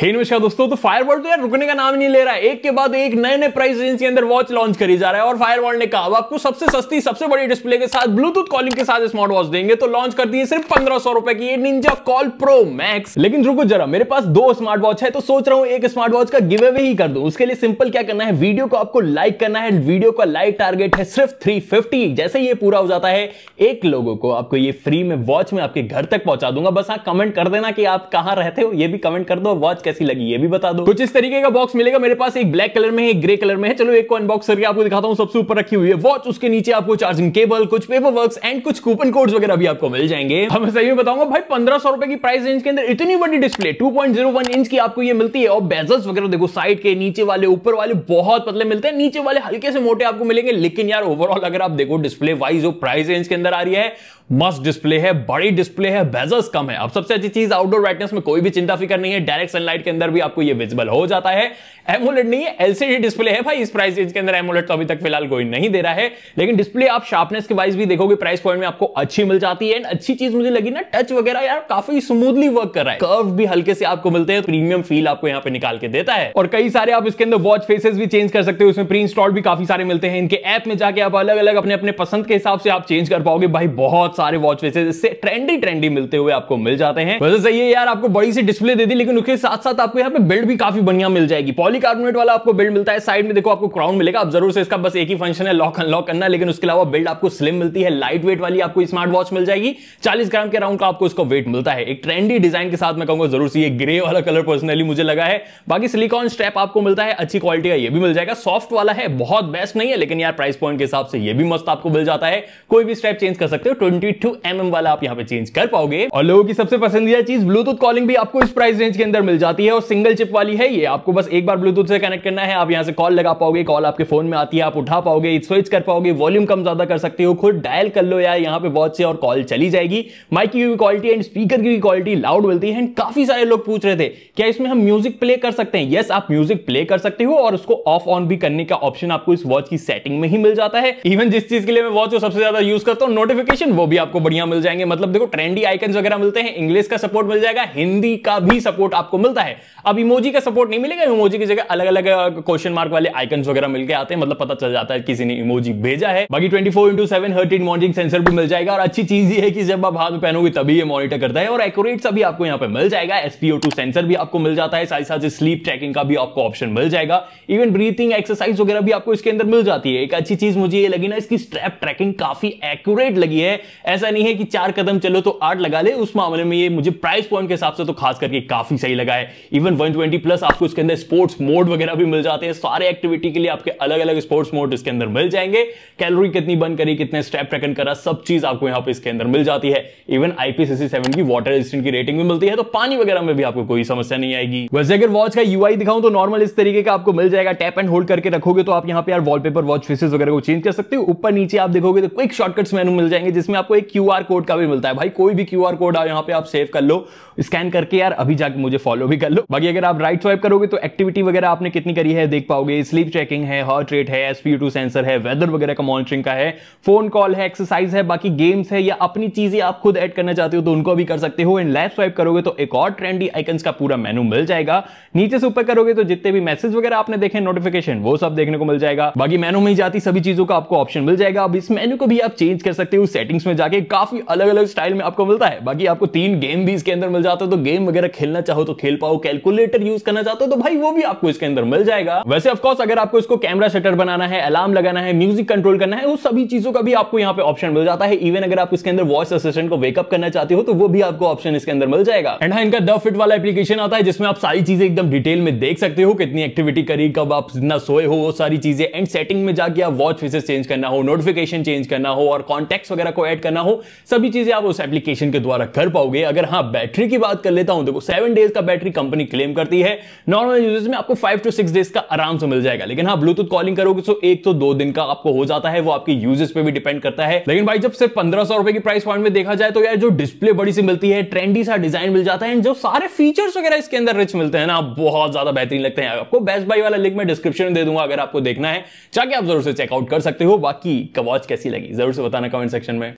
हे नमस्कार दोस्तों तो फायरवॉल तो यार रुकने का नाम नहीं ले रहा है एक के बाद एक नए नए प्राइस रेंज के अंदर वॉच लॉन्च करी जा रहा है और फायरवॉल ने कहा आपको सबसे सस्ती सबसे बड़ी डिस्प्ले के साथ ब्लूटूथ कॉलिंग के साथ स्मार्ट वॉच देंगे तो लॉन्च कर दिए सिर्फ पंद्रह सौ रुपए की निंजा कॉल प्रो मैक्स लेकिन रुको जरा मेरे पास दो स्मार्ट वॉच है तो सोच रहा हूँ एक स्मार्ट वॉच का गिव अवे ही कर दू उसके लिए सिंपल क्या करना है वीडियो को आपको लाइक करना है वीडियो का लाइक टारगेट है सिर्फ थ्री जैसे ये पूरा हो जाता है एक लोगों को आपको ये फ्री में वॉच में आपके घर तक पहुंचा दूंगा बस हाँ कमेंट कर देना कि आप कहाँ रहते हो ये भी कमेंट कर दो वॉच कैसी लगी ये भी बता दो कुछ इस तरीके का बॉक्स मिलेगा मेरे पास एक ब्लैक कलर में है एक ग्रे कलर में है चलो एक को अनबॉक्स करके आपको दिखाता हूँ सबसे ऊपर रखी हुई है वॉच उसके नीचे आपको चार्जिंग केबल कुछ पेपर वर्क एंड कुछ कूपन कोड वगैरह भी आपको मिल जाएंगे हम हाँ, सही में बताऊंगा भाई पंद्रह रुपए की प्राइस रेंज के अंदर इतनी बड़ी डिस्प्ले टू इंच की आपको ये मिलती है और बेजल्स वगैरह देखो साइड के नीचे वाले ऊपर वाले बहुत पतले मतलब मिलते हैं नीचे वाले हल्के से मोटे आपको मिलेंगे लेकिन यार ओवरऑल अगर आप देखो डिस्प्ले वाइज प्राइस रेंज के अंदर आ रही है मस्त डिस्प्ले है बड़ी डिस्प्ले है बेजल्स कम है अब सबसे अच्छी चीज आउटडोर ब्राइटनेस में कोई भी चिंता फिकर नहीं है डायरेक्ट सनलाइट स्लाइड के अंदर भी आपको ये विजिबल हो जाता है एमोलेट नहीं है एलसीडी डिस्प्ले है भाई इस प्राइस रेंज के अंदर एमोलेट तो अभी तक फिलहाल कोई नहीं दे रहा है लेकिन डिस्प्ले आप शार्पनेस के वाइज भी देखोगे प्राइस पॉइंट में आपको अच्छी मिल जाती है एंड अच्छी चीज मुझे लगी ना टच वगैरह यार काफी स्मूथली वर्क कर रहा है कर्व भी हल्के से आपको मिलते हैं प्रीमियम फील आपको यहाँ पे निकाल के देता है और कई सारे आप इसके अंदर वॉच फेसेस भी चेंज कर सकते हो उसमें प्री इंस्टॉल भी काफी सारे मिलते हैं इनके ऐप में जाके आप अलग अलग अपने अपने पसंद के हिसाब से आप चेंज कर पाओगे भाई बहुत सारे वॉच फेसेस इससे ट्रेंडी ट्रेंडी मिलते हुए आपको मिल जाते हैं वैसे सही है यार आपको बड़ी सी डिस्प्ले दे दी लेकिन उसके साथ साथ साथ आपको यहाँ पे बिल्ड भी काफी बढ़िया मिल जाएगी पॉलीकार्बोनेट वाला आपको बिल्ड मिलता है साइड में देखो आपको क्राउन मिलेगा आप जरूर से इसका बस एक ही फंक्शन है लॉक अनलॉक करना लेकिन उसके अलावा बिल्ड आपको स्लिम मिलती है लाइट वेट वाली आपको स्मार्ट वॉच मिल जाएगी चालीस ग्राम के राउंड का आपको इसका वेट मिलता है एक ट्रेंडी डिजाइन के साथ मैं कहूंगा जरूर से ये ग्रे वाला कलर पर्सनली मुझे लगा है बाकी सिलिकॉन स्ट्रैप आपको मिलता है अच्छी क्वालिटी का ये भी मिल जाएगा सॉफ्ट वाला है बहुत बेस्ट नहीं है लेकिन यार प्राइस पॉइंट के हिसाब से ये भी मस्त आपको मिल जाता है कोई भी स्ट्रैप चेंज कर सकते हो ट्वेंटी टू एम वाला आप यहाँ पे चेंज कर पाओगे और लोगों की सबसे पसंदीदा चीज ब्लूटूथ कॉलिंग भी आपको इस प्राइस रेंज के अंदर मिल जाती आती है और सिंगल चिप वाली है ये आपको बस एक बार ब्लूटूथ से कनेक्ट करना है आप यहाँ से कॉल लगा पाओगे कॉल आपके फोन में आती है आप उठा पाओगे स्विच कर पाओगे वॉल्यूम कम ज्यादा कर सकते हो खुद डायल कर लो यार यहाँ पे वॉच से और कॉल चली जाएगी माइक की क्वालिटी एंड स्पीकर की भी क्वालिटी लाउड मिलती है एंड काफी सारे लोग पूछ रहे थे क्या इसमें हम म्यूजिक प्ले कर सकते हैं यस आप म्यूजिक प्ले कर सकते हो और उसको ऑफ ऑन भी करने का ऑप्शन आपको इस वॉच की सेटिंग में ही मिल जाता है इवन जिस चीज के लिए मैं वॉच को सबसे ज्यादा यूज करता हूँ नोटिफिकेशन वो भी आपको बढ़िया मिल जाएंगे मतलब देखो ट्रेंडी आइकन वगैरह मिलते हैं इंग्लिश का सपोर्ट मिल जाएगा हिंदी का भी सपोर्ट आपको मिलता है होता है अब इमोजी का सपोर्ट नहीं मिलेगा इमोजी की जगह अलग अलग क्वेश्चन मार्क वाले आइकन वगैरह मिलकर आते हैं मतलब पता चल जाता है किसी ने इमोजी भेजा है बाकी twenty four into seven heart rate monitoring sensor भी मिल जाएगा और अच्छी चीज ये है कि जब आप हाथ में पहनोगे तभी ये मॉनिटर करता है और एक्यूरेट सभी आपको यहाँ पे मिल जाएगा एसपीओ टू सेंसर भी आपको मिल जाता है साथ साथ स्लीप ट्रैकिंग का भी आपको ऑप्शन मिल जाएगा इवन ब्रीथिंग एक्सरसाइज वगैरह भी आपको इसके अंदर मिल जाती है एक अच्छी चीज मुझे ये लगी ना इसकी स्ट्रैप ट्रैकिंग काफी एक्यूरेट लगी है ऐसा नहीं है कि चार कदम चलो तो आठ लगा ले उस मामले में ये मुझे प्राइस पॉइंट के हिसाब से तो खास करके काफी सही लगा है इवन 120 प्लस आपको इसके अंदर स्पोर्ट्स मोड वगैरह भी मिल जाते हैं सारे एक्टिविटी के लिए आपके अलग अलग स्पोर्ट्स मोड इसके अंदर मिल जाएंगे कैलोरी कितनी बन करी कितने स्टेप ट्रैकन करा सब चीज आपको यहाँ पे इसके अंदर मिल जाती है इवन आईपीसी सेवन की वाटर रेजिस्टेंट की रेटिंग भी मिलती है तो पानी वगैरह में भी आपको कोई समस्या नहीं आएगी वैसे अगर वॉच का यू दिखाऊं तो नॉर्मल इस तरीके का आपको मिल जाएगा टैप एंड होल्ड करके रखोगे तो आप यहाँ पे यार वॉलपेपर वॉच फेसेस वगैरह को चेंज कर सकते हो ऊपर नीचे आप देखोगे तो क्विक शॉर्टकट्स मेनू मिल जाएंगे जिसमें आपको एक क्यूआर कोड का भी मिलता है भाई कोई भी क्यूआर कोड यहाँ पे आप सेव कर लो स्कैन करके यार अभी जाके मुझे फॉलो भी कर लो बाकी अगर आप राइट स्वाइप करोगे तो एक्टिविटी वगैरह आपने कितनी करी है देख पाओगे स्लीप चेकिंग है हार्ट रेट है एसपीयू सेंसर है वेदर वगैरह का मॉनिटरिंग का है फोन कॉल है एक्सरसाइज है बाकी गेम्स है या अपनी चीजें आप खुद ऐड करना चाहते हो तो उनको भी कर सकते हो एंड लेफ्ट स्वाइप करोगे तो एक और ट्रेंडी आइकन्स का पूरा मेनू मिल जाएगा नीचे से ऊपर करोगे तो जितने भी मैसेज वगैरह आपने देखे नोटिफिकेशन वो सब देखने को मिल जाएगा बाकी मेनू में जाती सभी चीजों का आपको ऑप्शन मिल जाएगा अब इस मेनू को भी आप चेंज कर सकते हो सेटिंग्स में जाके काफी अलग अलग स्टाइल में आपको मिलता है बाकी आपको तीन गेम भी इसके अंदर मिल जाता है तो गेम वगैरह खेलना चाहो तो खेल पाओ हो कैलकुलेटर यूज करना चाहते हो तो भाई वो भी आपको इसके अंदर मिल जाएगा वैसे ऑफकोर्स अगर आपको इसको कैमरा सेटर बनाना है अलार्म लगाना है म्यूजिक कंट्रोल करना है उस सभी चीजों का भी आपको यहाँ पे ऑप्शन मिल जाता है इवन अगर आप इसके अंदर वॉइस असिस्टेंट को वेकअप करना चाहते हो तो वो भी आपको ऑप्शन इसके अंदर मिल जाएगा एंड हाँ इनका द फिट वाला एप्लीकेशन आता है जिसमें आप सारी चीजें एकदम डिटेल में देख सकते हो कितनी एक्टिविटी करी कब आप जितना सोए हो वो सारी चीजें एंड सेटिंग में जाके आप वॉच फेसेस चेंज करना हो नोटिफिकेशन चेंज करना हो और कॉन्टेक्ट वगैरह को एड करना हो सभी चीजें आप उस एप्लीकेशन के द्वारा कर पाओगे अगर हाँ बैटरी की बात कर लेता हूं देखो सेवन डेज का बैटरी कंपनी क्लेम करती है नॉर्मल यूजर्स में आपको फाइव टू सिक्स डेज का आराम से मिल जाएगा लेकिन हाँ ब्लूटूथ कॉलिंग करोगे तो एक तो दो दिन का आपको हो जाता है वो आपके यूजेस पे भी डिपेंड करता है लेकिन भाई जब सिर्फ पंद्रह सौ रुपए की प्राइस पॉइंट में देखा जाए तो यार जो डिस्प्ले बड़ी सी मिलती है ट्रेंडी सा डिजाइन मिल जाता है एंड जो सारे फीचर्स वगैरह इसके अंदर रिच मिलते हैं ना बहुत ज्यादा बेहतरीन लगते हैं आपको बेस्ट बाई वाला लिंक मैं डिस्क्रिप्शन में दे दूंगा अगर आपको देखना है जाके आप जरूर से चेकआउट कर सकते हो बाकी कवॉच कैसी लगी जरूर से बताना कमेंट सेक्शन में